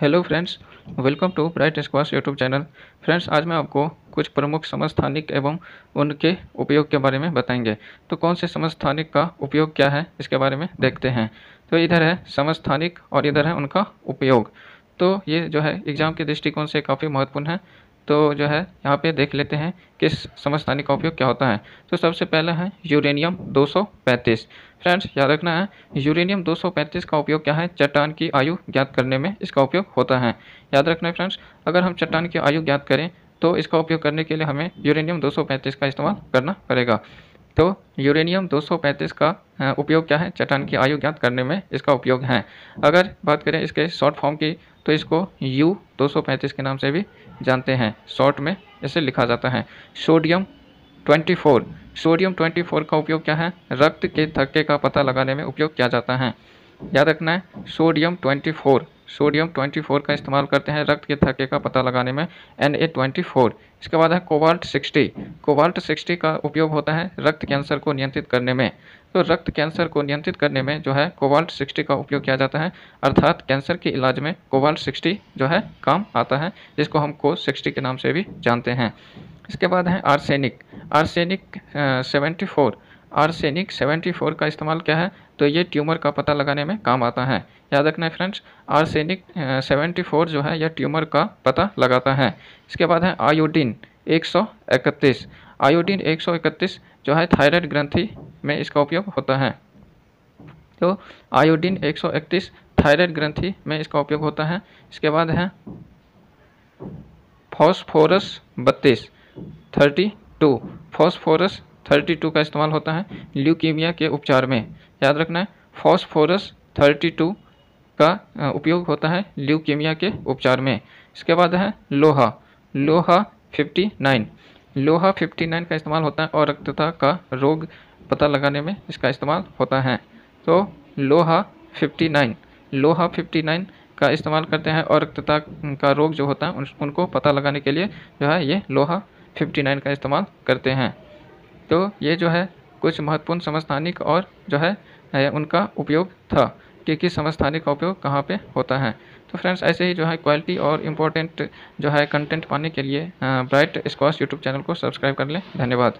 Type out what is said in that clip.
hello friends welcome to bright स्क्वास YouTube channel friends आज मैं आपको कुछ प्रमुख समस्थानिक एवं उनके उपयोग के बारे में बताएंगे तो कौन से समस्थानिक का उपयोग क्या है इसके बारे में देखते हैं तो इधर है समस्थानिक और इधर है उनका उपयोग तो ये जो है एग्ज़ाम के दृष्टिकोण से काफ़ी महत्वपूर्ण है तो जो है यहाँ पे देख लेते हैं किस समस्थानिक का उपयोग क्या होता है तो सबसे पहला है यूरेनियम दो फ्रेंड्स याद रखना है यूरेनियम 235 का उपयोग क्या है चट्टान की आयु ज्ञात करने में इसका उपयोग होता है याद रखना है फ्रेंड्स अगर हम चट्टान की आयु ज्ञात करें तो इसका उपयोग करने के लिए हमें यूरेनियम 235 का इस्तेमाल करना पड़ेगा तो यूरेनियम 235 का उपयोग क्या है चट्टान की आयु ज्ञात करने में इसका उपयोग है अगर बात करें इसके शॉर्ट फॉर्म की तो इसको यू दो के नाम से भी जानते हैं शॉर्ट में इसे लिखा जाता है सोडियम ट्वेंटी सोडियम 24 का उपयोग क्या है रक्त के थक्के का पता लगाने में उपयोग किया जाता है याद रखना है सोडियम 24 सोडियम 24 का इस्तेमाल करते हैं रक्त के थक्के का पता लगाने में एन ए ट्वेंटी इसके बाद है कोवाल्ट 60 कोवाल्ट 60 का उपयोग होता है रक्त कैंसर को नियंत्रित करने में तो रक्त कैंसर को नियंत्रित करने में जो है कोवाल्ट 60 का उपयोग किया जाता है अर्थात कैंसर के इलाज में कोवाल्ट 60 जो है काम आता है जिसको हम को सिक्सटी के नाम से भी जानते हैं इसके बाद है arsenic arsenic seventy four arsenic seventy four का इस्तेमाल क्या है तो ये ट्यूमर का पता लगाने में काम आता है याद रखना है फ्रेंड्स आर्सेनिक सेवेंटी फोर जो है यह ट्यूमर का पता लगाता है इसके बाद है आयोडीन एक सौ इकतीस आयोडीन एक सौ इकतीस जो है थायराइड ग्रंथि में इसका उपयोग होता है तो आयोडीन एक सौ इकतीस थायराइड ग्रंथि में इसका उपयोग होता है इसके बाद है फॉस्फोरस बत्तीस thirty two phosphorus thirty two का इस्तेमाल होता है ल्यूकीमिया के उपचार में याद रखना है फॉस्फोरस थर्टी टू का उपयोग होता है ल्यूकेमिया के उपचार में इसके बाद है लोहा लोहा फिफ्टी नाइन लोहा फिफ्टी नाइन का इस्तेमाल होता है और रक्तता का रोग पता लगाने में इसका इस्तेमाल होता है तो लोहा फिफ्टी नाइन लोहा फिफ्टी नाइन का इस्तेमाल करते हैं और रक्तता का रोग जो होता है उन, उनको पता लगाने के लिए जो है ये लोहा 59 का इस्तेमाल करते हैं तो ये जो है कुछ महत्वपूर्ण समस्थानिक और जो है, है उनका उपयोग था कि किस समस्थानिक का उपयोग कहाँ पे होता है तो फ्रेंड्स ऐसे ही जो है क्वालिटी और इम्पोर्टेंट जो है कंटेंट पाने के लिए ब्राइट स्कॉस यूट्यूब चैनल को सब्सक्राइब कर लें धन्यवाद